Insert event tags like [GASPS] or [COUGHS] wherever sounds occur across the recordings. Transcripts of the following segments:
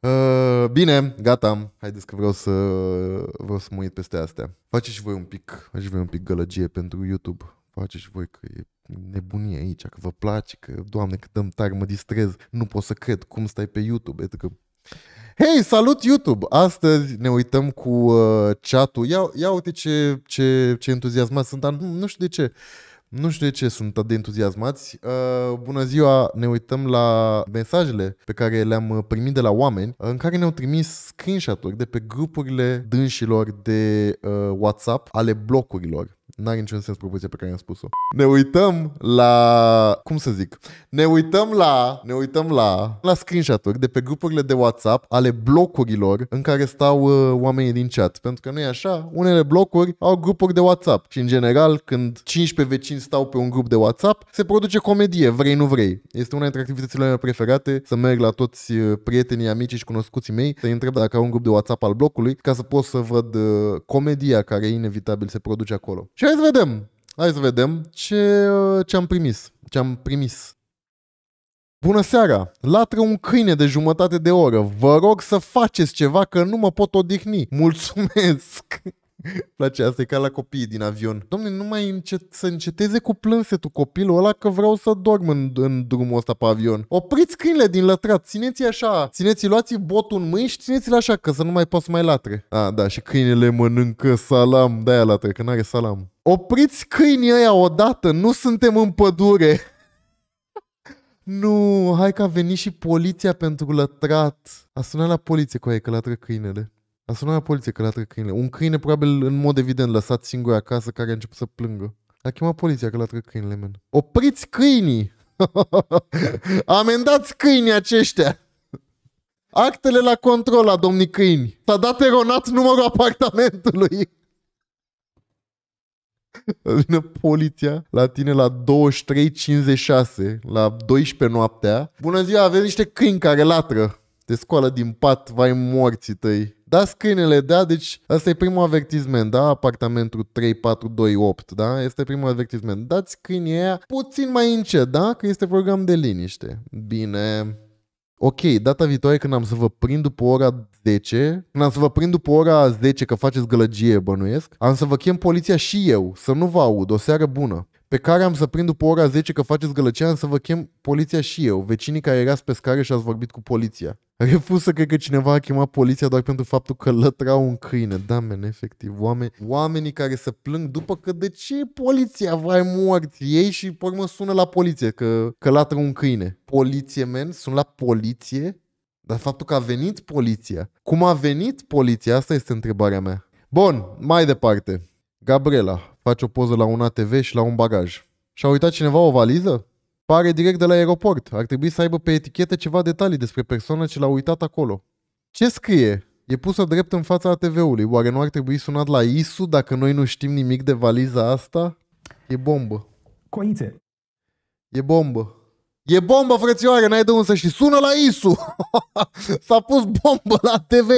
Uh, bine, gata, haideți că vreau să, vreau să mă uit peste astea. Faceți și voi un pic, faceți voi un pic gălăgie pentru YouTube. Faceți și voi că e nebunie aici, că vă place, că, doamne, că dăm tare, mă distrez, nu pot să cred cum stai pe YouTube. că adică- Hei, salut YouTube! Astăzi ne uităm cu uh, chat-ul. Ia, ia uite ce, ce, ce entuziasmat sunt, dar nu, nu știu de ce. Uh, nu știu de ce sunt atât de entuziasmați. Uh, bună ziua, ne uităm la mesajele pe care le-am uh, primit de la oameni, în care ne-au trimis screenshot-uri de pe grupurile dânșilor de uh, WhatsApp ale blocurilor. N-are niciun sens propoziția pe care am spus-o. Ne uităm la... Cum să zic? Ne uităm la... Ne uităm la... La screenshot-uri de pe grupurile de WhatsApp ale blocurilor în care stau uh, oamenii din chat. Pentru că nu e așa, unele blocuri au grupuri de WhatsApp. Și în general, când 15 vecini stau pe un grup de WhatsApp, se produce comedie, vrei nu vrei. Este una dintre activitățile mele preferate, să merg la toți uh, prietenii, amicii și cunoscuții mei, să-i întreb dacă au un grup de WhatsApp al blocului, ca să pot să văd uh, comedia care inevitabil se produce acolo. Și hai să vedem, hai să vedem ce, ce am primis, ce am primis. Bună seara! Latră un câine de jumătate de oră. Vă rog să faceți ceva că nu mă pot odihni. Mulțumesc! place asta, e ca la copii din avion. Domne, nu mai încet, să înceteze cu plânsetul copilul ăla că vreau să dorm în, în drumul ăsta pe avion. Opriți câinile din lătrat, țineți așa, țineți luați botul în mâini și țineți-l așa, că să nu mai poți mai latre. A, da, și câinele mănâncă salam, de-aia latre, că n-are salam. Opriți câinii ăia odată, nu suntem în pădure. [LAUGHS] nu, hai că a venit și poliția pentru lătrat. A sunat la poliție cu aia că latră câinele. A sunat la poliție că l-a câinele. Un câine probabil în mod evident lăsat singur acasă care a început să plângă. A chemat poliția că l-a câinele, men. Opriți câinii! [LAUGHS] Amendați câinii aceștia! Actele la control la domnii câini. S-a dat eronat numărul apartamentului. [LAUGHS] Vine poliția la tine la 23.56, la 12 noaptea. Bună ziua, Avem niște câini care latră te scoală din pat, vai morții tăi. Da, câinele, da, deci asta e primul avertisment, da, apartamentul 3428, da, este primul avertisment. Dați câinii aia puțin mai încet, da, că este program de liniște. Bine, ok, data viitoare când am să vă prind după ora 10, când am să vă prind după ora 10 că faceți gălăgie, bănuiesc, am să vă chem poliția și eu, să nu vă aud, o seară bună. Pe care am să prind după ora 10 că faceți gălăcea, am să vă chem poliția și eu, vecinii care erați pe scară și ați vorbit cu poliția să cred că cineva a chemat poliția doar pentru faptul că lătra un câine. Da, men, efectiv. Oameni, oamenii care se plâng după că de ce poliția vai mort? ei și pe urmă sună la poliție că, că latră un câine. Poliție, men, sunt la poliție? Dar faptul că a venit poliția. Cum a venit poliția? Asta este întrebarea mea. Bun, mai departe. Gabriela face o poză la un ATV și la un bagaj. Și-a uitat cineva o valiză? pare direct de la aeroport. Ar trebui să aibă pe etichetă ceva detalii despre persoana ce l-a uitat acolo. Ce scrie? E pusă drept în fața ATV-ului. Oare nu ar trebui sunat la ISU dacă noi nu știm nimic de valiza asta? E bombă. Coințe. E bombă. E bombă, frățioare, n-ai de unde să și sună la ISU! [LAUGHS] S-a pus bombă la TV!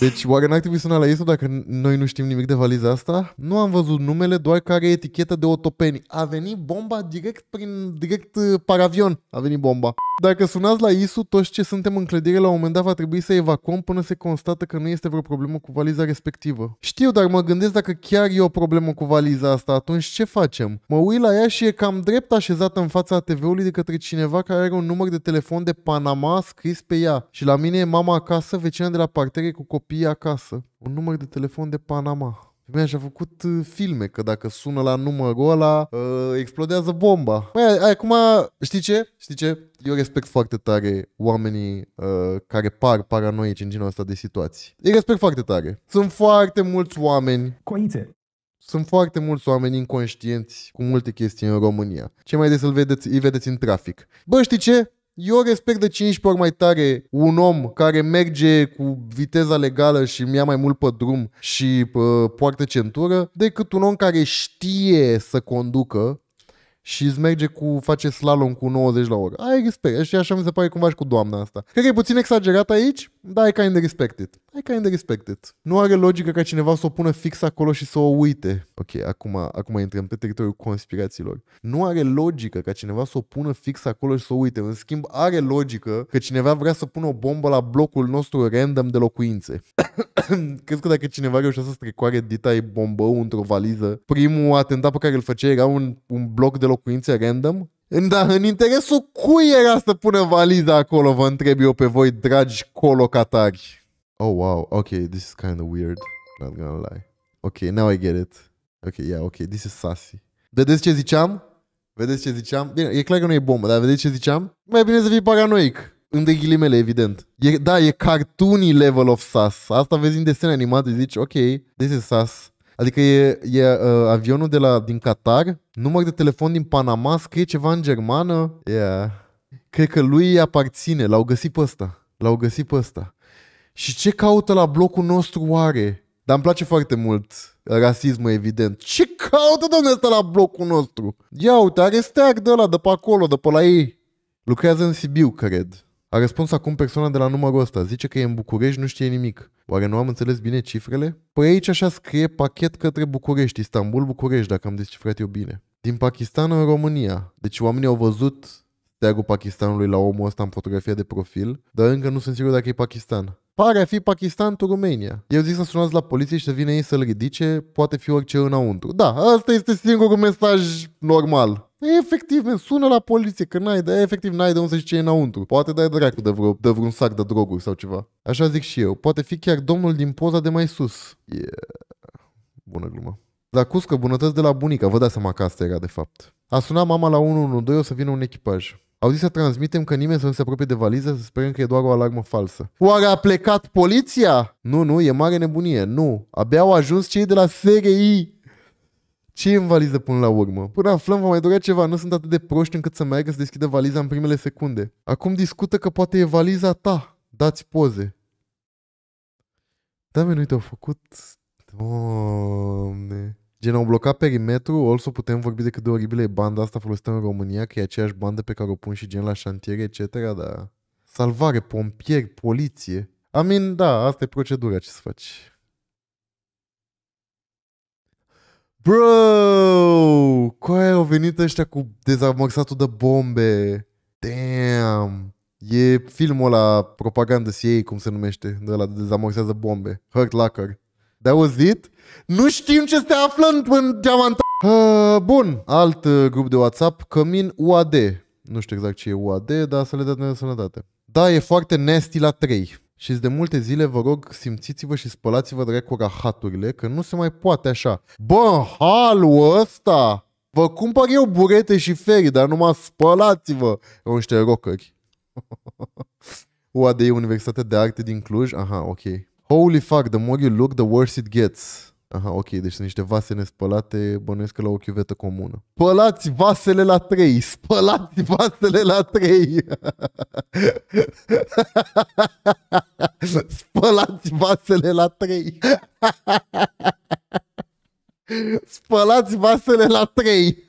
Deci, oare n-ar trebui să la ISO dacă noi nu știm nimic de valiza asta? Nu am văzut numele, doar că are etichetă de otopeni. A venit bomba direct prin direct uh, paravion. A venit bomba. Dacă sunați la ISU, toți ce suntem în clădire, la un moment dat va trebui să evacuăm până se constată că nu este vreo problemă cu valiza respectivă. Știu, dar mă gândesc dacă chiar e o problemă cu valiza asta, atunci ce facem? Mă uit la ea și e cam drept așezată în fața tv ului de către cineva care are un număr de telefon de Panama scris pe ea. Și la mine e mama acasă, vecina de la partere cu copii copii acasă, un număr de telefon de Panama. Femeia și-a făcut uh, filme, că dacă sună la numărul ăla, uh, explodează bomba. Mai, păi, acum, știi ce? Știi ce? Eu respect foarte tare oamenii uh, care par paranoici în genul ăsta de situații. Îi respect foarte tare. Sunt foarte mulți oameni... Coințe. Sunt foarte mulți oameni inconștienți cu multe chestii în România. Ce mai des îl vedeți, îi vedeți în trafic. Bă, știi ce? Eu respect de 15 ori mai tare un om care merge cu viteza legală și mi ia mai mult pe drum și pă, poartă centură decât un om care știe să conducă și îți merge cu, face slalom cu 90 la oră. Ai respect. Și așa mi se pare cumva și cu doamna asta. Cred că e puțin exagerat aici, da, e kind of respect it. I kind of respect it. Nu are logică ca cineva să o pună fix acolo și să o uite. Ok, acum, acum intrăm pe teritoriul conspirațiilor. Nu are logică ca cineva să o pună fix acolo și să o uite. În schimb, are logică că cineva vrea să pună o bombă la blocul nostru random de locuințe. [COUGHS] Cred că dacă cineva reușea să strecoare e bombău într-o valiză, primul atentat pe care îl făcea era un, un bloc de locuințe random? În, da, în interesul cui era să pună valiza acolo, vă întreb eu pe voi, dragi colocatari. Oh, wow, ok, this is kind of weird, not gonna lie. Ok, now I get it. Ok, yeah, ok, this is sassy. Vedeți ce ziceam? Vedeți ce ziceam? Bine, e clar că nu e bombă, dar vedeți ce ziceam? Mai bine să fii paranoic. În ghilimele, evident. E, da, e cartoony level of sas. Asta vezi în desene animate, zici, ok, this is sas. Adică e, e uh, avionul de la, din Qatar, număr de telefon din Panama, scrie ceva în germană. Yeah. Cred că lui îi aparține, l-au găsit pe ăsta. L-au găsit pe ăsta. Și ce caută la blocul nostru oare? Dar îmi place foarte mult rasismul, evident. Ce caută, domnul ăsta la blocul nostru? Ia uite, are steag de ăla de pe acolo, de pe la ei. Lucrează în Sibiu, cred. A răspuns acum persoana de la numărul ăsta. Zice că e în București, nu știe nimic. Oare nu am înțeles bine cifrele? Păi aici așa scrie pachet către București, Istanbul, București, dacă am descifrat eu bine. Din Pakistan în România. Deci oamenii au văzut steagul Pakistanului la omul ăsta în fotografia de profil, dar încă nu sunt sigur dacă e Pakistan. Pare a fi Pakistan to Romania. Eu zic să sunați la poliție și să vină ei să-l ridice, poate fi orice înăuntru. Da, asta este singurul mesaj normal. Efectiv, men, sună la poliție, că n-ai de, efectiv n-ai de unde să ce e înăuntru. Poate dai dracu de, vreo, de vreun sac de droguri sau ceva. Așa zic și eu, poate fi chiar domnul din poza de mai sus. Yeah. Bună glumă. Dar cuscă, bunătăți de la bunica, vă dați seama că asta era de fapt. A sunat mama la 112, o să vină un echipaj. Au zis să transmitem că nimeni să nu se apropie de valiză, să sperăm că e doar o alarmă falsă. Oare a plecat poliția? Nu, nu, e mare nebunie, nu. Abia au ajuns cei de la SRI ce e în valiză până la urmă? Până aflăm, va mai dura ceva, nu sunt atât de proști încât să meargă să deschidă valiza în primele secunde. Acum discută că poate e valiza ta. Dați poze. Da, nu te-au făcut... Doamne... Gen, au blocat perimetru, să putem vorbi de cât de oribilă e banda asta folosită în România, că e aceeași bandă pe care o pun și gen la șantiere, etc., dar... Salvare, pompieri, poliție. Amin, da, asta e procedura, ce să faci. Bro! Cu aia au venit ăștia cu dezamorsatul de bombe. Damn! E filmul la propagandă CIA, cum se numește, de la dezamorsează bombe. Hurt Locker. That was it? Nu știm ce se află în diamant. Uh, bun, alt uh, grup de WhatsApp, Cămin UAD. Nu știu exact ce e UAD, dar să le dăm de sănătate. Da, e foarte nasty la 3 și de multe zile vă rog simțiți-vă și spălați-vă dracu rahaturile că nu se mai poate așa. Bă, halul ăsta! Vă cumpăr eu burete și ferii, dar numai spălați-vă! Eu niște rockeri. [LAUGHS] de Universitatea de Arte din Cluj. Aha, ok. Holy fuck, the more you look, the worse it gets. Aha, ok, deci sunt niște vase nespălate, bănuiesc că la o chiuvetă comună. Spălați vasele la trei, Spălați vasele la trei, [LAUGHS] spălați vasele la trei, [LAUGHS] spălați vasele la trei.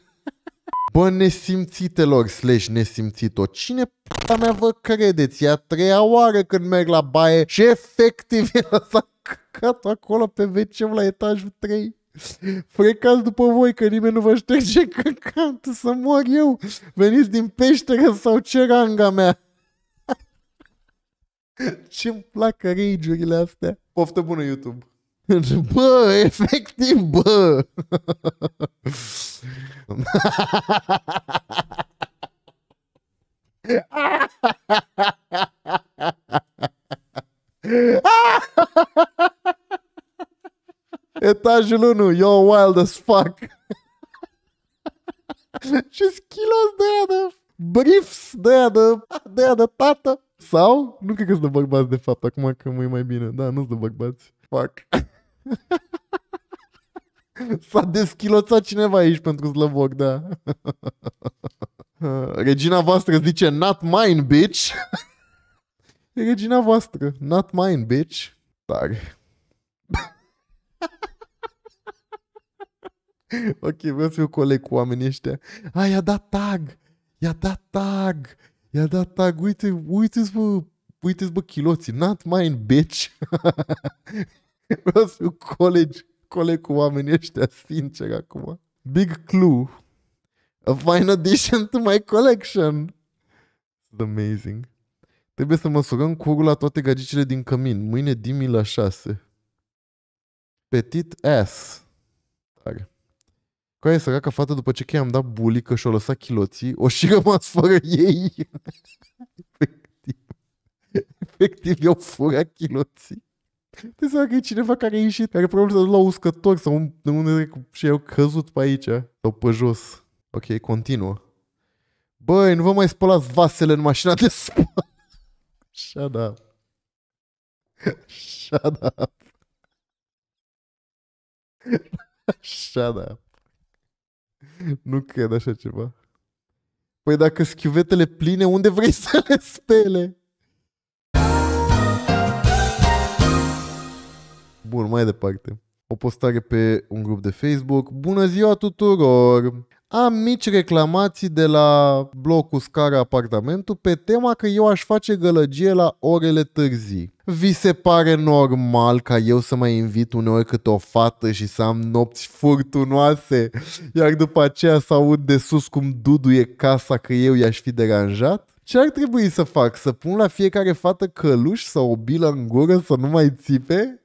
Bă, nesimțitelor slash nesimțito, cine p***a mea vă credeți? E a treia oară când merg la baie și efectiv e lăsat căcat acolo pe wc la etajul 3. Frecați după voi că nimeni nu vă șterge [LAUGHS] căcat, să mor eu. Veniți din peșteră sau ce ranga mea. [LAUGHS] Ce-mi plac rage-urile astea. Poftă bună YouTube. [LAUGHS] Bă, efectiv, bă! Etajul 1, you're wild as fuck. [LAUGHS] și schilos de aia de briefs, de aia de, de, aia de tată. Sau? Nu cred că sunt de bărbați de fapt, acum că mă mai bine. Da, nu sunt de bărbați. Fuck. [LAUGHS] S-a deschiloțat cineva aici pentru slăboc, da. [LAUGHS] Regina voastră zice, not mine, bitch. Regina voastră, not mine, bitch. Tare. [LAUGHS] ok, vreau să fiu coleg cu oamenii ăștia. A, i-a dat tag! I-a dat tag! I-a dat tag! Uite, uite-ți, bă, uite-ți, bă, chiloții. Not mine, bitch! [LAUGHS] vreau să fiu coleg, coleg cu oamenii ăștia, sincer, acum. Big clue. A fine addition to my collection. It's amazing. Trebuie să măsurăm curul la toate gagicile din cămin. Mâine dimi la șase. Petit ass. Tare. Care săraca fată după ce i-am dat bulică și-o lăsat chiloții, o și rămas fără ei. Efectiv. Efectiv, eu fura chiloții. Te seama că e cineva care a ieșit, care probabil să la uscător sau un, unde și eu căzut pe aici sau pe jos. Ok, continuă. Băi, nu vă mai spălați vasele în mașina de spălat. [LAUGHS] Shut up. Shut up. [LAUGHS] Shut up. Nu cred așa ceva. Păi dacă schiuvetele pline, unde vrei să le spele? Bun, mai departe. O postare pe un grup de Facebook. Bună ziua tuturor! am mici reclamații de la blocul scara apartamentul pe tema că eu aș face gălăgie la orele târzii. Vi se pare normal ca eu să mai invit uneori câte o fată și să am nopți furtunoase, iar după aceea să aud de sus cum duduie casa că eu i-aș fi deranjat? Ce ar trebui să fac? Să pun la fiecare fată căluș sau o bilă în gură să nu mai țipe?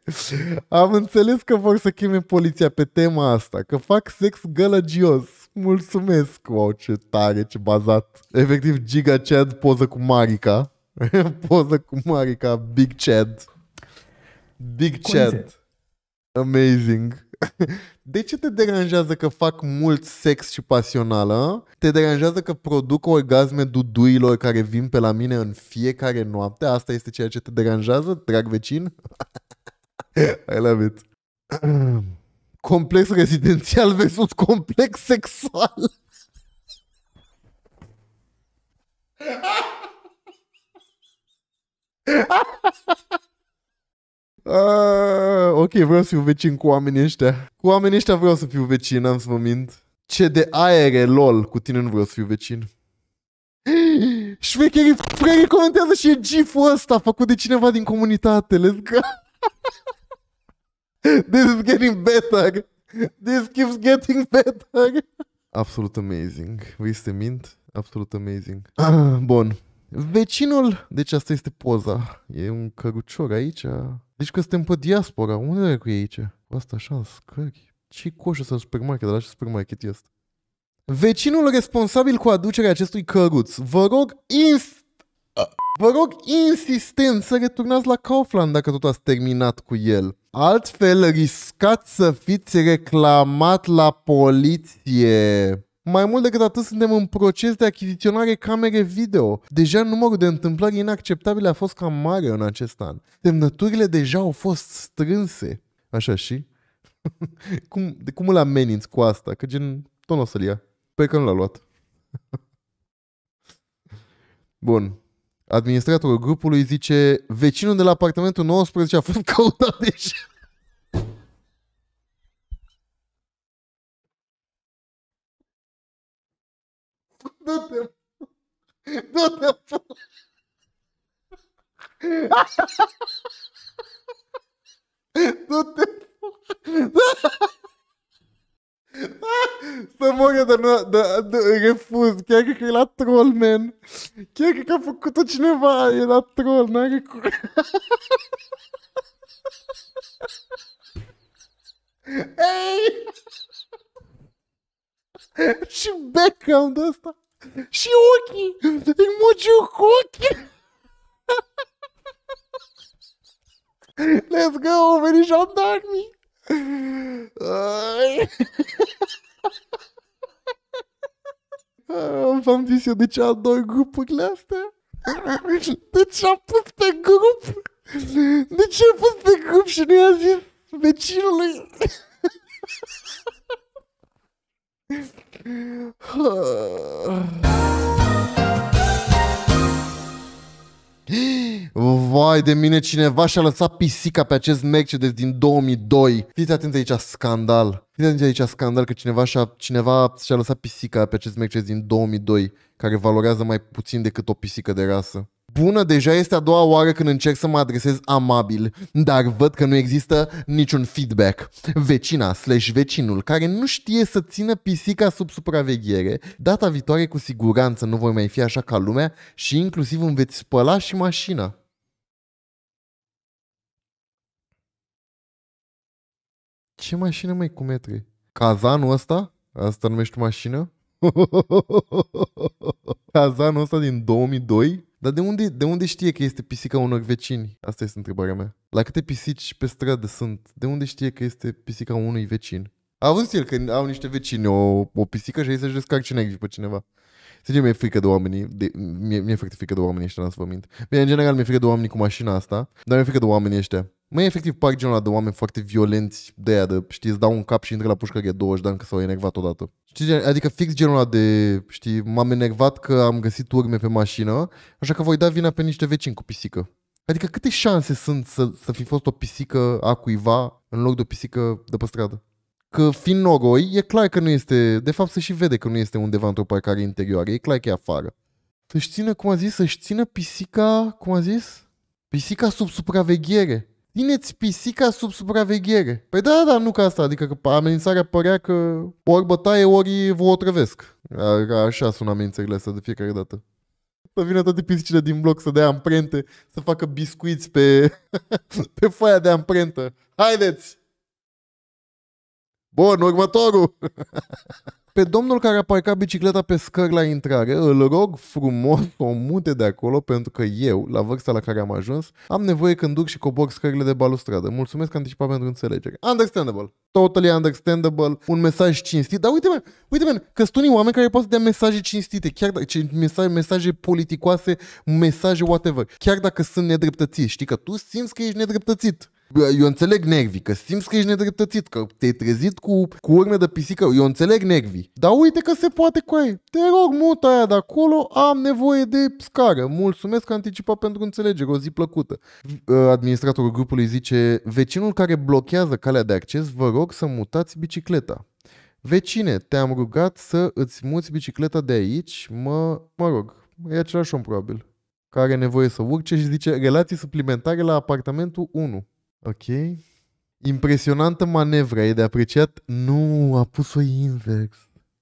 Am înțeles că vor să cheme poliția pe tema asta, că fac sex gălăgios. Mulțumesc, wow, ce tare, ce bazat. Efectiv, Giga Chad poză cu Marica. [LAUGHS] poză cu Marica, Big Chad. Big Chad. Amazing. [LAUGHS] De ce te deranjează că fac mult sex și pasională? Te deranjează că produc orgasme duduilor care vin pe la mine în fiecare noapte? Asta este ceea ce te deranjează, drag vecin? [LAUGHS] I love it. [CLEARS THROAT] complex rezidențial versus complex sexual. Uh, [LAUGHS] ok, vreau să fiu vecin cu oamenii ăștia. Cu oamenii ăștia vreau să fiu vecin, am să mă mint. Ce de aere, lol, cu tine nu vreau să fiu vecin. [GASPS] Șmecherii frere comentează și e gif ăsta făcut de cineva din comunitate, let's go. This is getting better. This keeps getting better. Absolut amazing. Vă este mint? Absolut amazing. Ah, bun. Vecinul, deci asta este poza. E un cărucior aici. Deci că suntem pe diaspora. Unde e cu ei aici? asta așa, în scări. Ce coșul să în supermarket? Dar la ce supermarket este? Vecinul responsabil cu aducerea acestui căruț. Vă rog ins Vă rog insistent să returnați la Kaufland dacă tot ați terminat cu el. Altfel riscați să fiți reclamat la poliție. Mai mult decât atât, suntem în proces de achiziționare camere video. Deja numărul de întâmplări inacceptabile a fost cam mare în acest an. Semnăturile deja au fost strânse. Așa și? [LAUGHS] cum, de cum îl ameninți cu asta? Că gen, tot nu o să-l ia. Pe păi că nu l-a luat. [LAUGHS] Bun administratorul grupului zice vecinul de la apartamentul 19 a fost [LAUGHS] căutat deja. Du-te! Du-te! Du-te! Să mor de, de, de, de é que cred că e la troll, man. Chiar cred că a făcut-o cineva, e la troll, n-are [LAUGHS] Ei! Și background-ul ăsta! Și ochii! emoji [LAUGHS] Let's go, veni jandarmii! V-am zis eu de ce am doi grupurile astea? De ce am pus pe grup? De ce am pus pe grup și nu i-a zis vecinului? vai de mine, cineva și-a lăsat pisica pe acest Mercedes din 2002. Fiți atenți aici, scandal. Fiți atenți aici, scandal, că cineva și-a, cineva și-a lăsat pisica pe acest Mercedes din 2002, care valorează mai puțin decât o pisică de rasă. Bună, deja este a doua oară când încerc să mă adresez amabil, dar văd că nu există niciun feedback. Vecina slash vecinul care nu știe să țină pisica sub supraveghere, data viitoare cu siguranță nu voi mai fi așa ca lumea și inclusiv îmi veți spăla și mașina. Ce mașină mai cu metri? Cazanul ăsta? Asta numești mașină? [LAUGHS] Cazanul ăsta din 2002? Dar de unde, de unde știe că este pisica unor vecini? Asta este întrebarea mea. La câte pisici pe stradă sunt? De unde știe că este pisica unui vecin? A văzut el că au niște vecini o, o pisică și ei să-și descarce negri pe cineva. Să mi-e frică de oamenii, de, mie, mie e frică de frică de oamenii ăștia, n-am să vă mint. Bine, în general mi-e frică de oamenii cu mașina asta, dar mi-e frică de oamenii ăștia. Mai efectiv par genul de oameni foarte violenți de aia, de, știi, îți dau un cap și intră la pușcărie 20 de ani că s-au enervat odată. Știi, adică fix genul ăla de, știi, m-am enervat că am găsit urme pe mașină, așa că voi da vina pe niște vecini cu pisică. Adică câte șanse sunt să, să fi fost o pisică a cuiva în loc de o pisică de pe stradă? Că fiind noroi, e clar că nu este, de fapt se și vede că nu este undeva într-o parcare interioară, e clar că e afară. Să-și țină, cum a zis, să-și țină pisica, cum a zis? Pisica sub supraveghere. Țineți pisica sub supraveghere. Păi da, dar nu ca asta, adică că amenințarea părea că ori bătaie, ori vă otrăvesc. A, așa sunt amenințările astea de fiecare dată. Să vină toate pisicile din bloc să dea amprente, să facă biscuiți pe, [LAUGHS] pe foaia de amprentă. Haideți! Bun, următorul! [LAUGHS] pe domnul care a parcat bicicleta pe scări la intrare, îl rog frumos să o mute de acolo pentru că eu, la vârsta la care am ajuns, am nevoie când duc și cobor scările de balustradă. Mulțumesc anticipat pentru înțelegere. Understandable. Totally understandable. Un mesaj cinstit. Dar uite-mă, uite-mă, că sunt unii oameni care pot să dea mesaje cinstite, chiar dacă mesaje, mesaje politicoase, mesaje whatever. Chiar dacă sunt nedreptățiți, știi că tu simți că ești nedreptățit eu înțeleg nervi, că simți că ești nedreptățit, că te-ai trezit cu, cu urme de pisică, eu înțeleg nervi. Dar uite că se poate cu ei. Te rog, mută aia de acolo, am nevoie de scară. Mulțumesc anticipat pentru înțelegere, o zi plăcută. Ă, administratorul grupului zice, vecinul care blochează calea de acces, vă rog să mutați bicicleta. Vecine, te-am rugat să îți muți bicicleta de aici, mă, mă rog, e același om probabil, care are nevoie să urce și zice relații suplimentare la apartamentul 1. Ok. Impresionantă manevră, e de apreciat... Nu, a pus-o invers.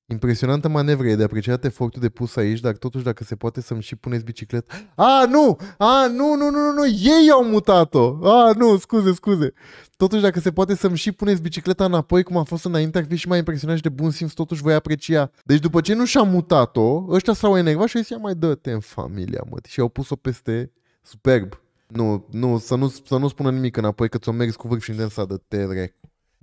Impresionantă manevră, e de apreciat efortul pus aici, dar totuși dacă se poate să-mi și puneți bicicleta... A, nu! A, nu, nu, nu, nu, nu, ei au mutat-o! A, nu, scuze, scuze! Totuși dacă se poate să-mi și puneți bicicleta înapoi cum a fost înainte, ar fi și mai impresionat și de bun simț, totuși voi aprecia. Deci după ce nu și-a mutat-o, ăștia s-au enervat și au zis, mai dă-te în familia, mă, și au pus-o peste superb. Nu, nu, să nu, să nu spună nimic înapoi că ți-o mergi cu vârf și de te rec.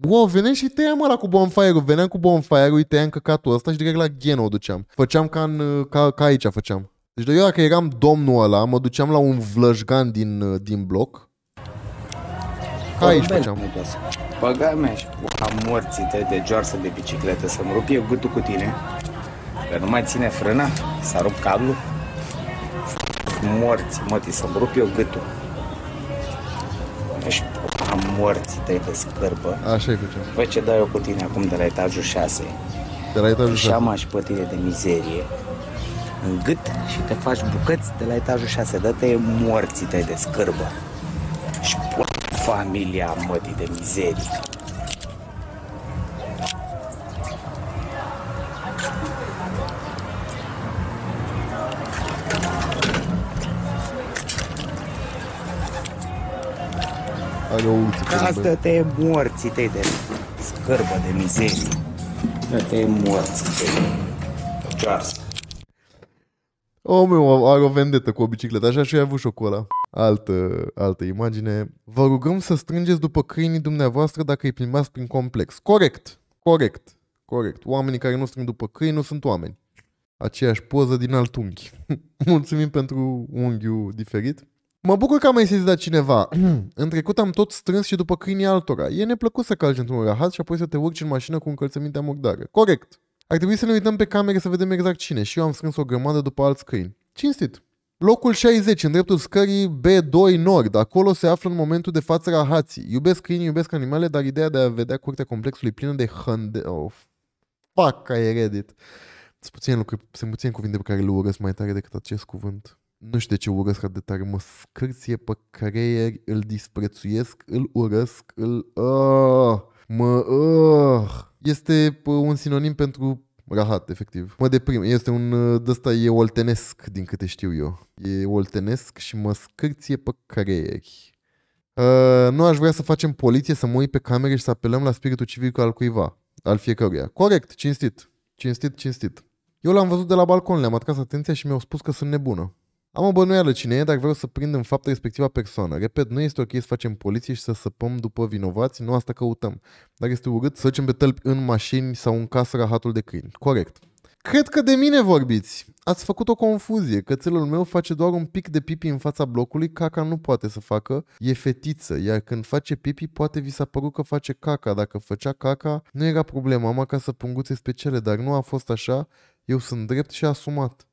Wow, venea și tăiam ăla cu bonfire-ul, veneam cu bonfire-ul, îi tăiam căcatul ăsta și direct la gen o duceam. Făceam ca, în, ca, ca aici făceam. Deci de eu dacă eram domnul ăla, mă duceam la un vlășgan din, din bloc. Ca aici făceam. Băgai mea și am morții de, de joarsă de bicicletă, să-mi rup eu gâtul cu tine. Că nu mai ține frâna, s-a rupt cablul. Morți, mătii, să-mi rup eu gâtul și am morții tăi de scârbă. Așa e cu ce. Bă, ce dau eu cu tine acum de la etajul 6? De la etajul 6? Șama și pe tine de mizerie în gât și te faci bucăți de la etajul 6. Dă-te morții tăi de scârbă. Și familia mătii de mizerie. Asta te te morții tăi de scârbă, de mizerie. Da, te morții tăi de cearsă. Omul are o vendetă cu o bicicletă, așa și a avut o ăla. Altă, altă imagine. Vă rugăm să strângeți după câinii dumneavoastră dacă îi plimbați prin complex. Corect, corect, corect. Oamenii care nu strâng după câini nu sunt oameni. Aceeași poză din alt unghi. [LAUGHS] Mulțumim pentru unghiul diferit. Mă bucur că am mai sesizat cineva. [CLEARS THROAT] în trecut am tot strâns și după câinii altora. E neplăcut să calci într-un rahat și apoi să te urci în mașină cu încălțămintea murdară. Corect. Ar trebui să ne uităm pe camere să vedem exact cine. Și eu am strâns o grămadă după alți câini. Cinstit. Locul 60, în dreptul scării B2 Nord. Acolo se află în momentul de față rahații. Iubesc câini, iubesc animale, dar ideea de a vedea curtea complexului plină de hânde... Oh, fuck, ai Reddit. Sunt puține lucruri, sunt puține cuvinte pe care le urăsc mai tare decât acest cuvânt nu știu de ce urăsc atât de tare, mă scârție pe creier, îl disprețuiesc, îl urăsc, îl... Uh, mă... Uh, este un sinonim pentru rahat, efectiv. Mă deprim, este un... de ăsta e oltenesc, din câte știu eu. E oltenesc și mă scârție pe creier. Uh, nu aș vrea să facem poliție, să mă pe camere și să apelăm la spiritul civic al cuiva, al fiecăruia. Corect, cinstit, cinstit, cinstit. Eu l-am văzut de la balcon, le-am atras atenția și mi-au spus că sunt nebună. Am o bănuială cine e, dar vreau să prind în fapt respectiva persoană. Repet, nu este ok să facem poliție și să săpăm după vinovați, nu asta căutăm. Dar este urât să ducem pe tălpi în mașini sau în casă rahatul de câini. Corect. Cred că de mine vorbiți. Ați făcut o confuzie. Cățelul meu face doar un pic de pipi în fața blocului, caca nu poate să facă, e fetiță, iar când face pipi poate vi s-a părut că face caca. Dacă făcea caca, nu era problema, am acasă punguțe speciale, dar nu a fost așa, eu sunt drept și asumat.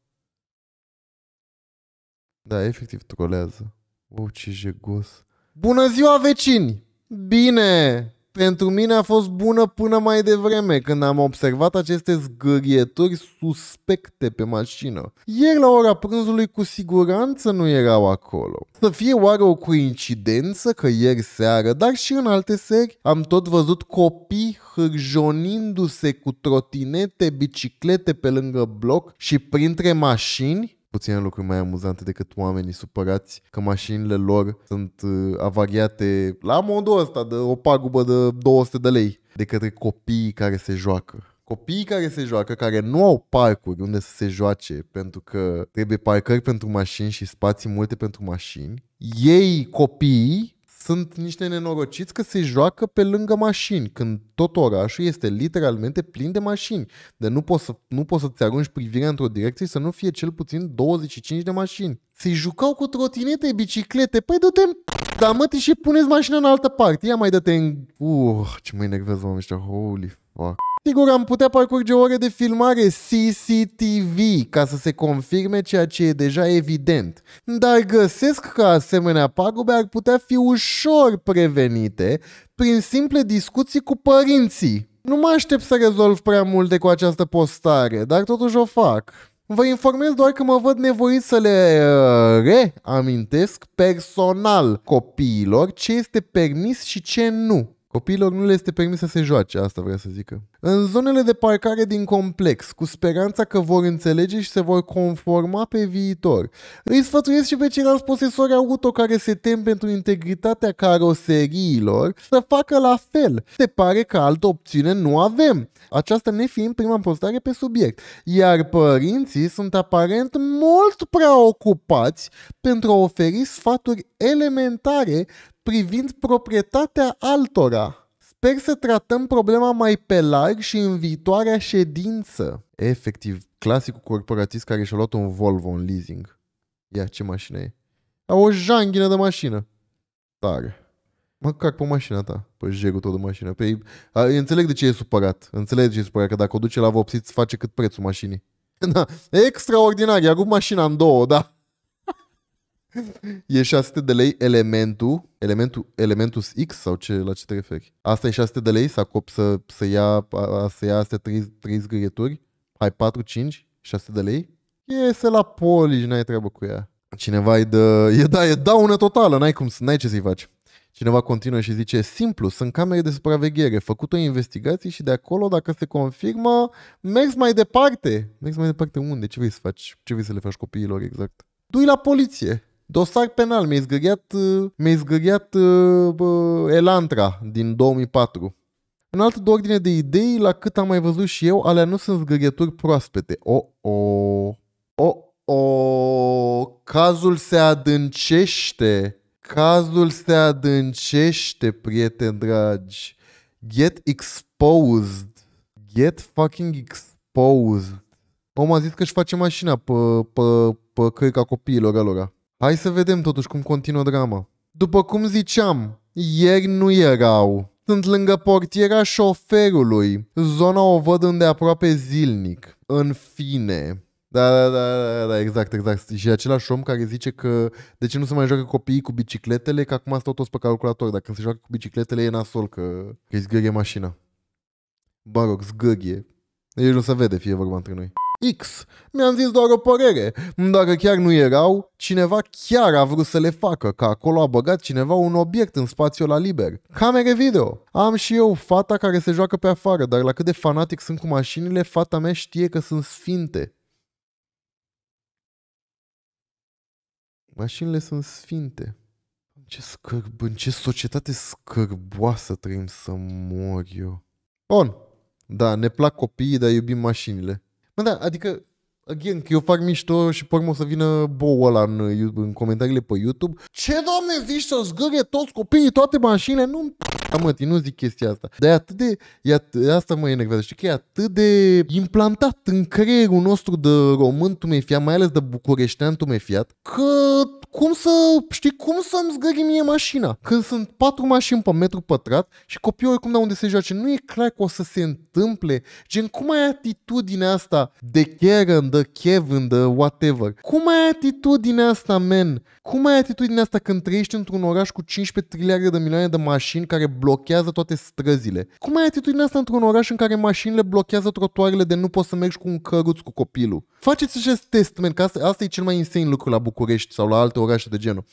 Da, efectiv trolează. O, oh, ce jegos. Bună ziua, vecini! Bine! Pentru mine a fost bună până mai devreme, când am observat aceste zgârieturi suspecte pe mașină. Ieri la ora prânzului cu siguranță nu erau acolo. Să fie oare o coincidență că ieri seară, dar și în alte seri, am tot văzut copii hârjonindu-se cu trotinete, biciclete pe lângă bloc și printre mașini? puține lucruri mai amuzante decât oamenii supărați că mașinile lor sunt uh, avariate la modul ăsta de o pagubă de 200 de lei de către copiii care se joacă copiii care se joacă, care nu au parcuri unde să se joace, pentru că trebuie parcări pentru mașini și spații multe pentru mașini, ei, copiii, sunt niște nenorociți că se joacă pe lângă mașini, când tot orașul este literalmente plin de mașini. De nu poți, să, nu poți să-ți arunci privirea într-o direcție să nu fie cel puțin 25 de mașini. Se jucau cu trotinete, biciclete, păi du-te în... Da, mă, și puneți mașina în altă parte, ia mai dă-te în... Uh, ce mă enervez, mă, ăștia, holy fuck. Sigur, am putea parcurge ore de filmare CCTV ca să se confirme ceea ce e deja evident, dar găsesc că asemenea pagube ar putea fi ușor prevenite prin simple discuții cu părinții. Nu mă aștept să rezolv prea multe cu această postare, dar totuși o fac. Vă informez doar că mă văd nevoit să le uh, reamintesc personal copiilor ce este permis și ce nu. Copiilor nu le este permis să se joace, asta vreau să zică în zonele de parcare din complex, cu speranța că vor înțelege și se vor conforma pe viitor. Îi sfătuiesc și pe ceilalți posesori auto care se tem pentru integritatea caroseriilor să facă la fel. Se pare că altă opțiune nu avem, aceasta ne fiind prima postare pe subiect. Iar părinții sunt aparent mult prea ocupați pentru a oferi sfaturi elementare privind proprietatea altora. Sper să tratăm problema mai pe larg și în viitoarea ședință. Efectiv, clasicul corporatist care și-a luat un Volvo în leasing. Ia, ce mașină e? A, o janghină de mașină. Tare. Mă cac pe mașina ta, pe jegul tău de mașină. Pe, păi, a, înțeleg de ce e supărat. Înțeleg de ce e supărat, că dacă o duce la vopsit, face cât prețul mașinii. [LAUGHS] Da, extraordinar, i-a rupt mașina în două, da. E 600 de lei elementul, elementul, elementul X sau ce, la ce te referi? Asta e 600 de lei să acop să, să, ia, să ia astea 3, 3 zgârieturi? Hai 4, 5, 600 de lei? Iese la poli, n-ai treabă cu ea. Cineva e dă, e, da, e daună totală, n-ai, cum, n-ai ce să-i faci. Cineva continuă și zice, simplu, sunt camere de supraveghere, făcut o investigație și de acolo, dacă se confirmă, mergi mai departe. Mergi mai departe unde? Ce vrei să faci? Ce vrei să le faci copiilor exact? Dui la poliție. Dosar penal, mi-ai zgâriat, mi-ai zgâriat bă, Elantra din 2004. În altă ordine de idei, la cât am mai văzut și eu, alea nu sunt zgârieturi proaspete. O, o, o, o, cazul se adâncește. Cazul se adâncește, prieteni dragi. Get exposed. Get fucking exposed. Omul a zis că își face mașina pe, pe, pe căica copiilor alora. Hai să vedem totuși cum continuă drama. După cum ziceam, ieri nu erau. Sunt lângă portiera șoferului. Zona o văd unde aproape zilnic. În fine. Da, da, da, da, da, exact, exact. Și același om care zice că de ce nu se mai joacă copiii cu bicicletele, că acum stau toți pe calculator, dar când se joacă cu bicicletele e nasol că, că îi zgârie mașina. Bă, rog, zgârie. Deci nu se vede, fie vorba între noi. X. Mi-am zis doar o părere. Dacă chiar nu erau, cineva chiar a vrut să le facă, că acolo a băgat cineva un obiect în spațiul la liber. Camere video. Am și eu fata care se joacă pe afară, dar la cât de fanatic sunt cu mașinile, fata mea știe că sunt sfinte. Mașinile sunt sfinte. Ce scârb, în ce societate scârboasă trăim să mor eu. On. Da, ne plac copiii, dar iubim mașinile. Mă, da, adică Again, că eu fac mișto și pe urmă o să vină bou ăla în, în comentariile pe YouTube. Ce, doamne, zici să zgârie toți copiii, toate mașinile? Nu-mi mă, nu zic chestia asta. Dar e atât de... E at, asta mă enervează. Știi că e atât de implantat în creierul nostru de român tumefiat, mai ales de bucureștean tumefiat, că cum să, știi, cum să-mi zgârie mie mașina? Când sunt patru mașini pe metru pătrat și copiii oricum de unde se joace, nu e clar că o să se întâmple. Gen, cum ai atitudinea asta de care vândă, che the whatever. Cum ai atitudinea asta, men? Cum ai atitudinea asta când trăiești într-un oraș cu 15 triliarde de milioane de mașini care blochează toate străzile? Cum ai atitudinea asta într-un oraș în care mașinile blochează trotuarele de nu poți să mergi cu un căruț cu copilul? Faceți acest test, men, că asta, asta e cel mai insane lucru la București sau la alte orașe de genul.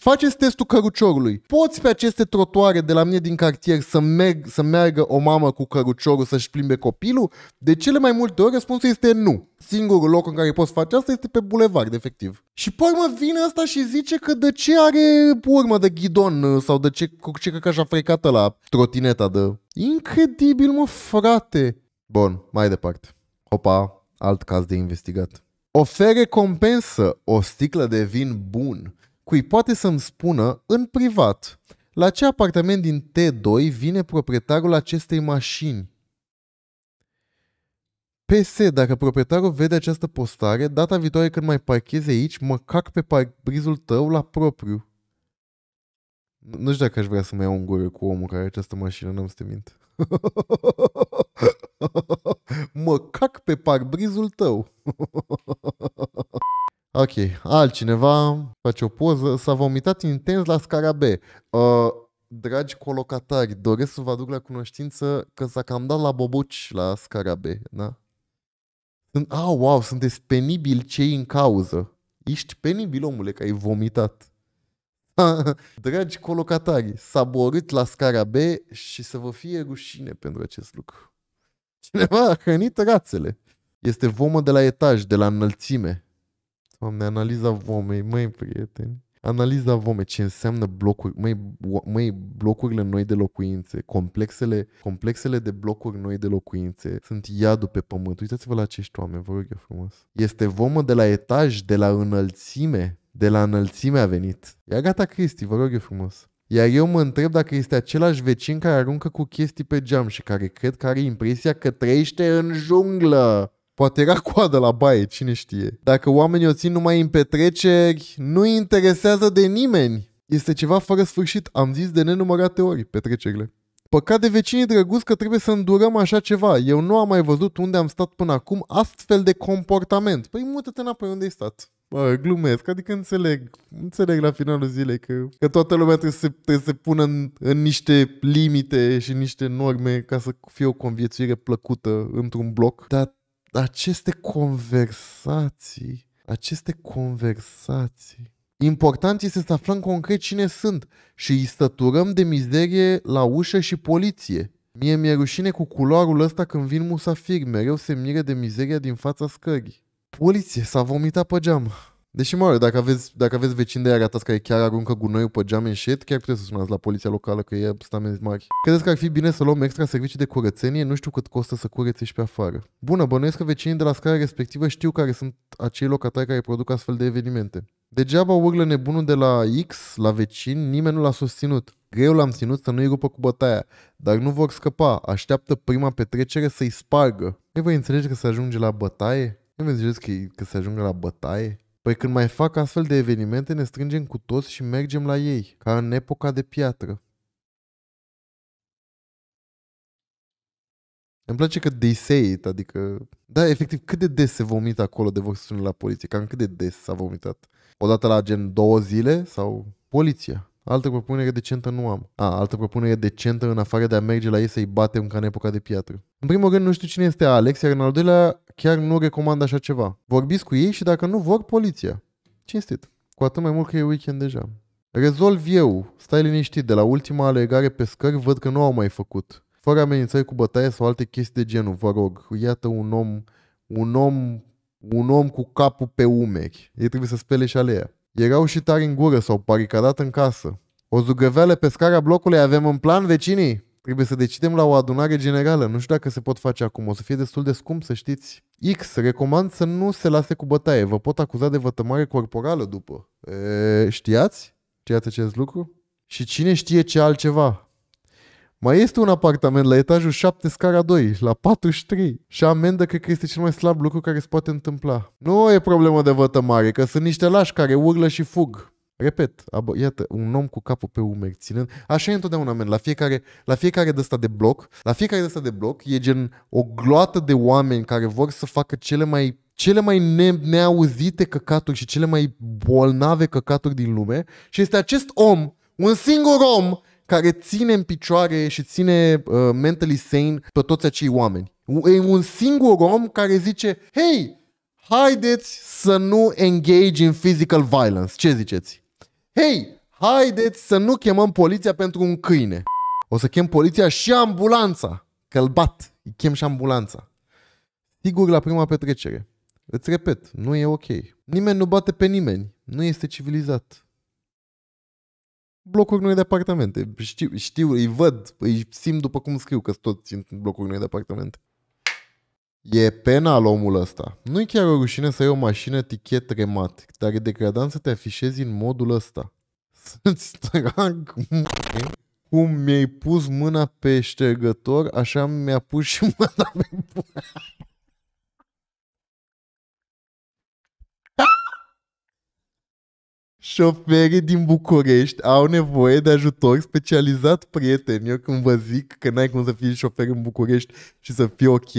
Faceți testul căruciorului. Poți pe aceste trotuare de la mine din cartier să, merg, să meargă o mamă cu căruciorul să-și plimbe copilul? De cele mai multe ori răspunsul este nu. Singurul loc în care poți face asta este pe bulevard, efectiv. Și pe urmă vine asta și zice că de ce are urmă de ghidon uh, sau de ce, cu ce căcaș a frecat la trotineta de... Incredibil, mă, frate! Bun, mai departe. Opa, alt caz de investigat. Ofere compensă o sticlă de vin bun cui poate să-mi spună în privat la ce apartament din T2 vine proprietarul acestei mașini. PS, dacă proprietarul vede această postare, data viitoare când mai parcheze aici, mă cac pe parbrizul tău la propriu. Nu știu dacă aș vrea să mă iau un gură cu omul care are această mașină, n-am să te mint. [LAUGHS] mă cac pe parbrizul tău. [LAUGHS] Ok, altcineva face o poză, s-a vomitat intens la B. Uh, dragi colocatari, doresc să vă aduc la cunoștință că s-a cam dat la boboci la B, da? Sunt, ah, wow, sunteți penibil cei în cauză. Ești penibil, omule, că ai vomitat. [LAUGHS] Dragi colocatari, s-a borât la scara B și să vă fie rușine pentru acest lucru. Cineva a hrănit rațele. Este vomă de la etaj, de la înălțime. Doamne, analiza vomei, măi, prieteni. Analiza vome, ce înseamnă blocuri, măi, măi, blocurile noi de locuințe, complexele, complexele de blocuri noi de locuințe sunt iadul pe pământ. Uitați-vă la acești oameni, vă rog eu frumos. Este vomă de la etaj, de la înălțime, de la înălțime a venit. Ia gata Cristi, vă rog eu frumos. Iar eu mă întreb dacă este același vecin care aruncă cu chestii pe geam și care cred că are impresia că trăiește în junglă. Poate era coadă la baie, cine știe. Dacă oamenii o țin numai în petreceri, nu interesează de nimeni. Este ceva fără sfârșit, am zis de nenumărate ori, petrecerile. Păcat de vecinii drăguți că trebuie să îndurăm așa ceva. Eu nu am mai văzut unde am stat până acum astfel de comportament. Păi mută-te înapoi unde ai stat. Bă, glumesc, adică înțeleg, înțeleg la finalul zilei că, că toată lumea trebuie să, trebuie să pună în, în niște limite și niște norme ca să fie o conviețuire plăcută într-un bloc, dar aceste conversații, aceste conversații, important este să aflăm concret cine sunt și îi stăturăm de mizerie la ușă și poliție. Mie mi-e rușine cu culoarul ăsta când vin musafiri, mereu se mire de mizeria din fața scării. Poliție, s-a vomitat pe geam. Deși, mă, dacă aveți, dacă aveți vecini de aratați care chiar aruncă gunoiul pe geam în shit, chiar puteți să sunați la poliția locală că e stamenzi mari. Credeți că ar fi bine să luăm extra servicii de curățenie? Nu știu cât costă să curețe și pe afară. Bună, bănuiesc că vecinii de la scara respectivă știu care sunt acei locatari care produc astfel de evenimente. Degeaba urlă nebunul de la X, la vecin, nimeni nu l-a susținut. Greu l-am ținut să nu-i rupă cu bătaia, dar nu vor scăpa, așteaptă prima petrecere să-i spargă. Ei, voi înțelege că se ajunge la bătaie? Nu vă că, că se ajunge la bătaie? Păi când mai fac astfel de evenimente, ne strângem cu toți și mergem la ei, ca în epoca de piatră. Îmi place că they say it, adică... Da, efectiv, cât de des se vomit acolo de vor să sune la poliție? Cam cât de des s-a vomitat? Odată la gen două zile sau poliția? Altă propunere decentă nu am. A, altă propunere decentă în afară de a merge la ei să-i batem ca în epoca de piatră. În primul rând nu știu cine este Alex, iar în al doilea Chiar nu recomand așa ceva. Vorbiți cu ei și dacă nu vor, poliția. Cinstit. Cu atât mai mult că e weekend deja. Rezolv eu. Stai liniștit, de la ultima alegare pe scări văd că nu au mai făcut. Fără amenințări cu bătaie sau alte chestii de genul, vă rog. Iată un om, un om, un om cu capul pe umeri. Ei trebuie să spele și alea. Erau și tari în gură sau paricadat în casă. O zugăveală pe scara blocului avem în plan, vecinii? Trebuie să decidem la o adunare generală. Nu știu dacă se pot face acum. O să fie destul de scump, să știți. X, recomand să nu se lase cu bătaie. Vă pot acuza de vătămare corporală după. E, știați? Știați acest lucru? Și cine știe ce altceva? Mai este un apartament la etajul 7, scara 2, la 43. Și amendă cred că este cel mai slab lucru care se poate întâmpla. Nu e problemă de vătămare, că sunt niște lași care urlă și fug. Repet, abă, iată, un om cu capul pe umeri, ținând... Așa e întotdeauna, men, la fiecare, la fiecare de de bloc, la fiecare de de bloc e gen o gloată de oameni care vor să facă cele mai cele mai ne- neauzite căcaturi și cele mai bolnave căcaturi din lume și este acest om, un singur om, care ține în picioare și ține uh, mentally sane pe toți acei oameni. E un singur om care zice, hei, haideți să nu engage in physical violence. Ce ziceți? Hei, haideți să nu chemăm poliția pentru un câine. O să chem poliția și ambulanța. că bat. Îi chem și ambulanța. Sigur, la prima petrecere. Îți repet, nu e ok. Nimeni nu bate pe nimeni. Nu este civilizat. Blocuri noi de apartamente. Știu, știu îi văd, îi simt după cum scriu că sunt toți în blocuri noi de apartamente. E penal omul ăsta. Nu-i chiar o rușine să ai o mașină tichet remat, dar e degradant să te afișezi în modul ăsta. [LAUGHS] Sunt strag, cum mi-ai pus mâna pe ștergător, așa mi-a pus și [LAUGHS] mâna pe Șoferii din București au nevoie de ajutor specializat, prieteni. Eu când vă zic că n-ai cum să fii șofer în București și să fii ok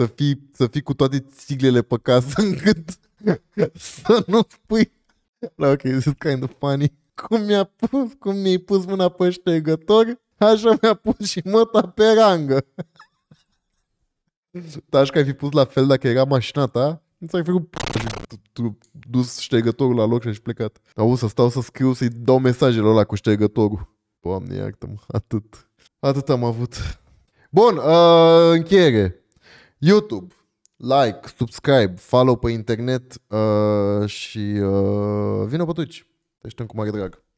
să fii, să fii cu toate siglele pe casă [LAUGHS] încât să nu spui la ok, this is kind of funny. Cum mi-a pus, cum mi-ai pus mâna pe ștergător, așa mi-a pus și măta pe rangă. Dar așa că ai fi pus la fel dacă era mașina ta, ți-ai făcut dus ștergătorul la loc și ai plecat. Au să stau să scriu, să-i dau mesajele ăla cu ștergătorul. Doamne, iartă-mă, atât. Atât am avut. Bun, uh, încheiere. YouTube, like, subscribe, follow pe internet uh, și uh, vină pătuci. Te știm cu mare drag.